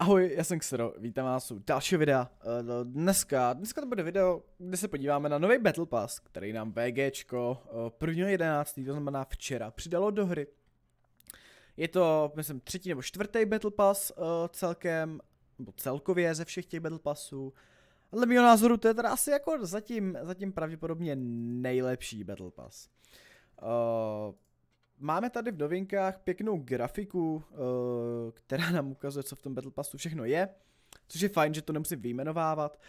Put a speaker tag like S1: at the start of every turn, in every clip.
S1: Ahoj, já jsem Xero, vítám vás u dalšího videa. Eh, no, dneska, dneska to bude video, kde se podíváme na nový Battle Pass, který nám VGčko 1.11. Eh, to znamená včera přidalo do hry. Je to, myslím, třetí nebo čtvrtý Battle Pass eh, celkem, nebo celkově ze všech těch Battle Passů. Dle mého názoru to je teda asi jako zatím, zatím pravděpodobně nejlepší Battle Pass. Uh, Máme tady v novinkách pěknou grafiku, eh, která nám ukazuje, co v tom Battle Passu všechno je, což je fajn, že to nemusím vyjmenovávat,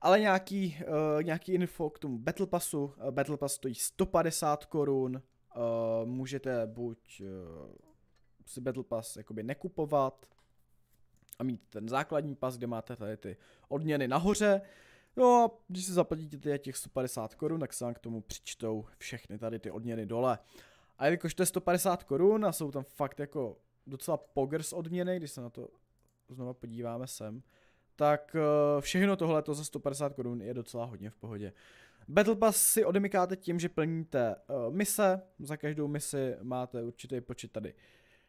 S1: ale nějaký, eh, nějaký info k tomu Battle Passu. Eh, Battle Pass stojí 150 korun, můžete buď si Battle Pass jakoby nekupovat a mít ten základní pas, kde máte tady ty odměny nahoře, No a když si zaplatíte těch 150 korun, tak se vám k tomu přičtou všechny tady ty odměny dole. Uh, a jelikož to je 150 korun a jsou tam fakt jako docela pogers odměny, když se na to znova podíváme sem, tak eh, všechno tohle to za 150 korun je docela hodně v pohodě. Battle Pass si odemykáte tím, že plníte uh, mise, za každou misi máte určitý počet tady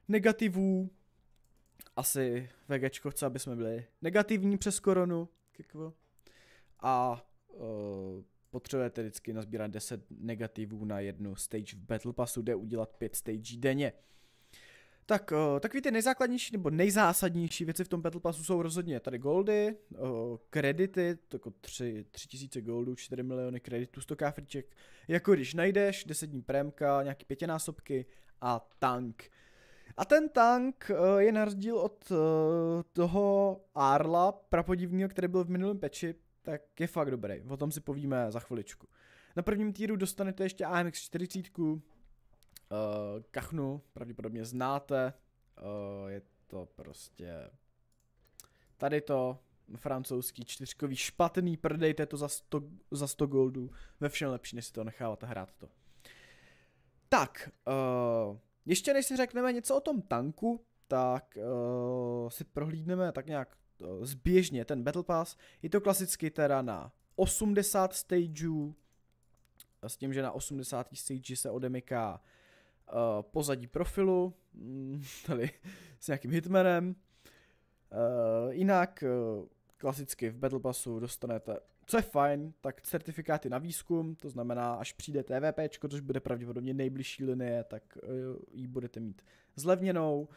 S1: negativů, asi VGčko chce, aby jsme byli negativní přes koronu, kikvo. A uh, potřebujete vždycky nazbírat 10 negativů na jednu stage v Battle Passu, jde udělat 5 stage denně. Tak eh, takový ty nejzákladnější nebo nejzásadnější věci v tom Battle Passu jsou rozhodně tady goldy, eh, kredity, to jako 3, 3 tisíce goldů, 4 miliony kreditů, 100 kafriček, jako když najdeš 10 dní prémka, nějaký pětinásobky a tank. A ten tank eh, je na rozdíl od toho Arla, prapodivního, který byl v minulém peči, tak je fakt dobrý. O tom si povíme za chviličku. Na prvním týru dostanete ještě AMX 40, eh, kachnu pravděpodobně znáte, eh, je to prostě tady to francouzský čtyřkový špatný, prdejte to za 100, za 100 goldů, ve všem lepší, než si to necháváte hrát to. Tak, eh, ještě než si řekneme něco o tom tanku, tak si prohlídneme tak nějak Eh, zběžně ten Battle Pass. Je to klasicky teda na 80 stageů, eh, s tím, že na 80 stage se odemyká eh, pozadí profilu, mm, tady s nějakým hitmanem. jinak klasicky v Battle Passu dostanete, co je fajn, tak certifikáty na výzkum, to znamená, až přijde TVP, což bude pravděpodobně nejbližší linie, tak ji budete mít zlevněnou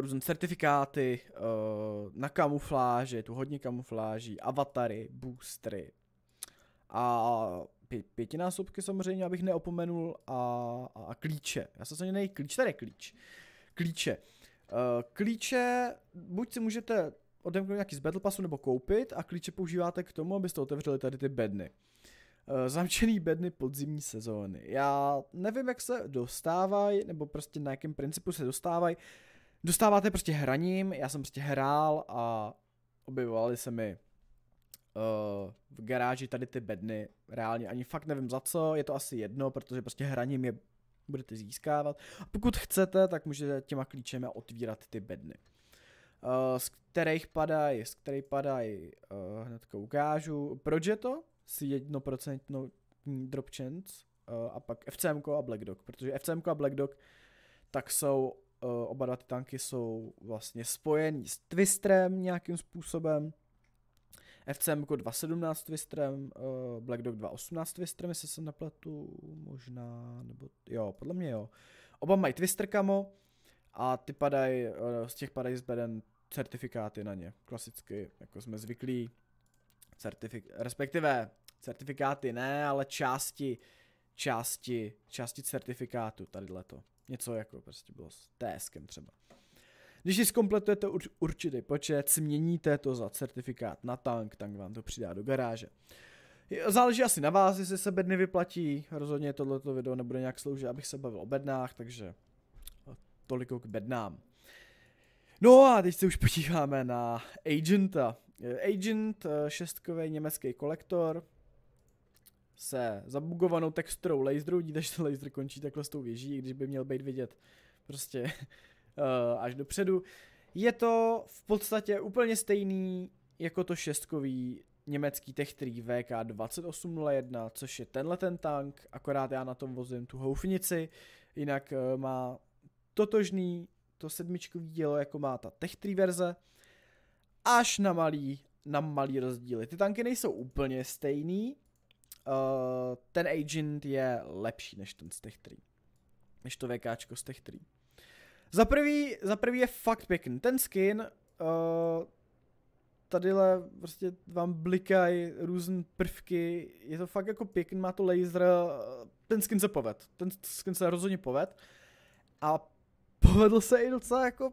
S1: různé certifikáty uh, na kamufláže, tu hodně kamufláží, avatary, boostry a pětinásobky samozřejmě, abych neopomenul a, a, a klíče. Já jsem se nej klíč, tady je klíč. Klíče. Uh, klíče, buď si můžete odemknout nějaký z Battle Passu nebo koupit a klíče používáte k tomu, abyste otevřeli tady ty bedny. Uh, zamčený bedny podzimní sezóny. Já nevím, jak se dostávají, nebo prostě na jakém principu se dostávají. Uh, dostáváte prostě hraním, já jsem prostě hrál a objevovaly se mi uh, v garáži tady ty bedny, reálně ani fakt nevím za co, je to asi jedno, protože prostě hraním je budete získávat. A pokud chcete, tak můžete těma klíčemi otvírat ty bedny. Uh, z kterých padají, z kterých padají, uh, eh, hnedka ukážu, proč je to? S jednoprocentnou drop chance uh, a pak FCM a Black Dog, protože FCM a Black Dog tak jsou Eh, oba dva ty tanky jsou vlastně spojený s Twistrem nějakým způsobem. FCM jako 2.17 Twistrem, uh, Black Dog 2.18 Twistrem, jestli se nepletu, možná, nebo, jo, podle mě jo. Oba mají Twister kamo a ty padají, uh, z těch padají zbeden certifikáty na ně, klasicky, jako jsme zvyklí, certifik, respektive certifikáty ne, ale části, části, části certifikátu, tady leto. Něco jako prostě bylo s TSkem třeba. Když si zkompletujete urč- určitý počet, změníte to za certifikát na tank, tank vám to přidá do garáže. Záleží asi na vás, jestli se bedny vyplatí, rozhodně tohleto video nebude nějak sloužit, abych se bavil o bednách, takže eh, toliko k bednám. No a teď se už podíváme na Agenta. Eh, Agent, eh, šestkový německý kolektor, se zabugovanou texturou laseru, vidíte, že ten laser končí takhle s tou věží, i když by měl být vidět prostě eh, až dopředu. Je to v podstatě úplně stejný jako to šestkový německý Tech 3 VK 2801, což je tenhle ten tank, akorát já na tom vozím tu houfnici, jinak eh, má totožný to sedmičkový dílo, jako má ta Tech 3 verze, až na malý, na malý rozdíly. Ty tanky nejsou úplně stejný, Eh, ten agent je lepší než ten z těch tří. Než to VKčko z těch tří. Za prvý, za prvý je fakt pěkný. Ten skin, uh, tadyhle prostě vám blikají různé prvky, je to fakt jako pěkný, má to laser, eh, ten skin se poved, ten skin se rozhodně poved. A povedl se i docela jako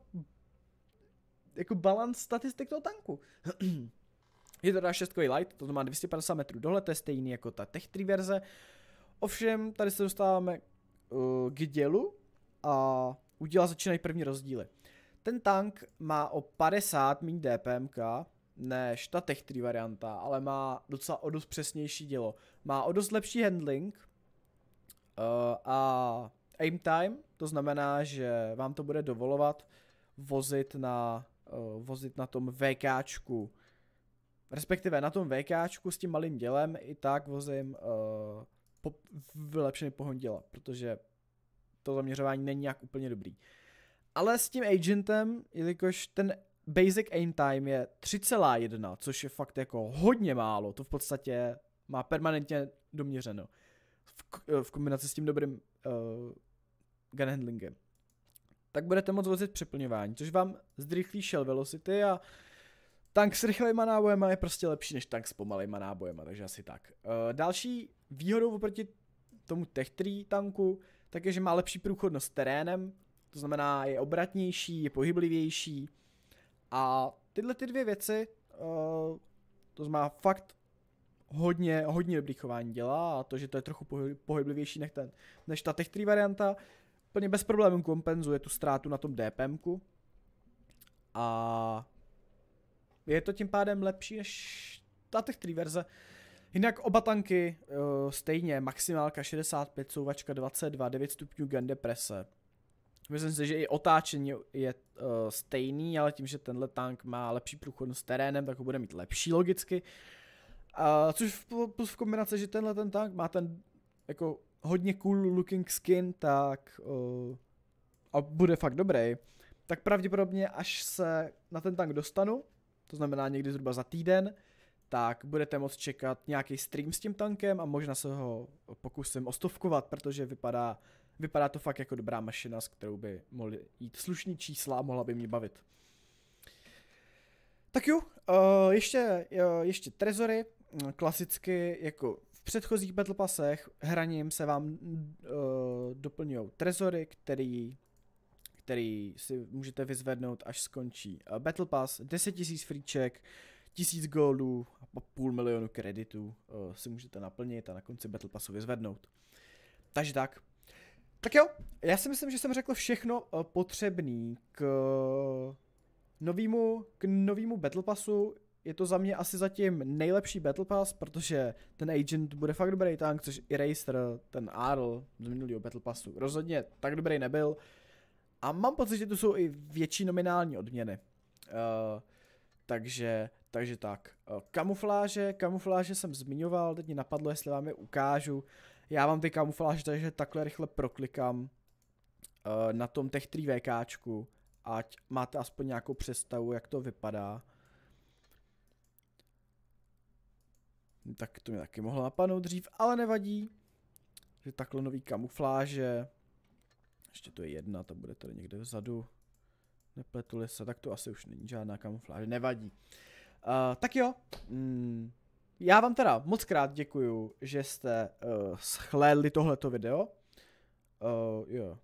S1: jako balans statistik toho tanku. Je to teda šestkový light, toto má 250 metrů dohled, to je stejný jako ta Tech 3 verze. Ovšem, tady se dostáváme uh, k dělu a u děla začínají první rozdíly. Ten tank má o 50 mín DPMK než ta Tech 3 varianta, ale má docela o dost přesnější dělo. Má o dost lepší handling uh, a aim time, to znamená, že vám to bude dovolovat vozit na, uh, vozit na tom VKčku Respektive na tom VKčku s tím malým dělem i tak vozím uh, po, vylepšený pohon děla, protože to zaměřování není nějak úplně dobrý. Ale s tím agentem, jelikož ten basic aim time je 3,1, což je fakt jako hodně málo, to v podstatě má permanentně doměřeno. V, eh, v kombinaci s tím dobrým uh, gun handlingem. Tak budete moc vozit přeplňování, což vám zrychlí shell velocity a Tank s rychlejma nábojema je prostě lepší než tank s pomalejma nábojema, takže asi tak. Uh, další výhodou oproti tomu Tech 3 tanku, tak je, že má lepší průchodnost terénem, to znamená je obratnější, je pohyblivější a tyhle ty dvě věci, uh, to znamená fakt hodně, hodně dobrý chování dělá a to, že to je trochu pohyblivější než, ten, než ta Tech 3 varianta, plně bez problémů kompenzuje tu ztrátu na tom DPMku a je to tím pádem lepší než ta těch verze. Jinak oba tanky uh, stejně, maximálka 65, souvačka 22, 9 stupňů gun deprese. Myslím si, že i otáčení je uh, stejný, ale tím, že tenhle tank má lepší průchodnost terénem, tak ho bude mít lepší logicky. Uh, což v, plus v kombinaci, že tenhle ten tank má ten jako hodně cool looking skin, tak uh, a bude fakt dobrý, tak pravděpodobně až se na ten tank dostanu, to znamená někdy zhruba za týden, tak budete moct čekat nějaký stream s tím tankem a možná se ho pokusím ostovkovat, protože vypadá, vypadá to fakt jako dobrá mašina, s kterou by mohly jít slušný čísla a mohla by mě bavit. Tak jo, uh, ještě, uh, ještě trezory, eh, klasicky jako v předchozích Battle Passech hraním se vám uh, doplňují trezory, který který si můžete vyzvednout, až skončí eh, Battle Pass, 10 000 fríček, 1000 goldů a půl milionu kreditů eh, si můžete naplnit a na konci Battle Passu vyzvednout. Takže tak. Tak jo, já si myslím, že jsem řekl všechno eh, potřebný k novýmu, k novýmu Battle Passu. Je to za mě asi zatím nejlepší Battle Pass, protože ten Agent bude fakt dobrý tank, což i Racer, ten Arl z minulého Battle Passu, rozhodně tak dobrý nebyl. A mám pocit, že tu jsou i větší nominální odměny. Uh, takže, takže tak. Eh, kamufláže, kamufláže jsem zmiňoval, teď mě napadlo, jestli vám je ukážu. Já vám ty kamufláže, takže takhle rychle proklikám uh, na tom Tech 3 VKčku, ať máte aspoň nějakou představu, jak to vypadá. Tak to mě taky mohlo napadnout dřív, ale nevadí. Že takhle nový kamufláže, ještě tu je jedna, ta bude tady někde vzadu. Nepletuli se, tak to asi už není žádná kamufláž, nevadí. Uh, tak jo, mm, já vám teda moc krát děkuju, že jste uh, eh, schlédli tohleto video. Uh, jo.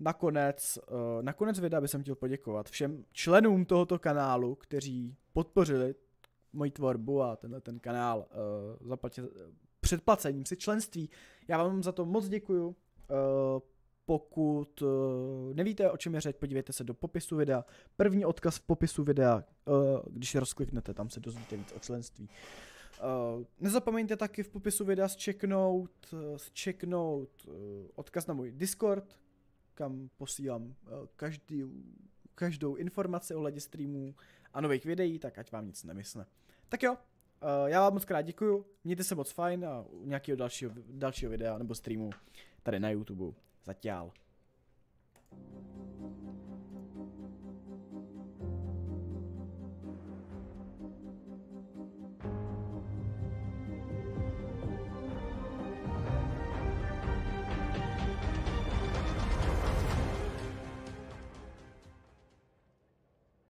S1: Nakonec, uh, nakonec videa bych chtěl poděkovat všem členům tohoto kanálu, kteří podpořili moji tvorbu a tenhle ten kanál uh, zaplatě, předplacením si členství. Já vám za to moc děkuju. Uh, pokud eh, nevíte, o čem je řeč, podívejte se do popisu videa. První odkaz v popisu videa, eh, když rozkliknete, tam se dozvíte víc o členství. Eh, nezapomeňte taky v popisu videa zčeknout, zčeknout odkaz na můj Discord, kam posílám každý, každou informaci o hledě streamů a nových videí, tak ať vám nic nemysle. Tak jo, já vám moc krát děkuju, mějte se moc fajn a u nějakého dalšího, dalšího videa nebo streamu tady na YouTube Za tchau.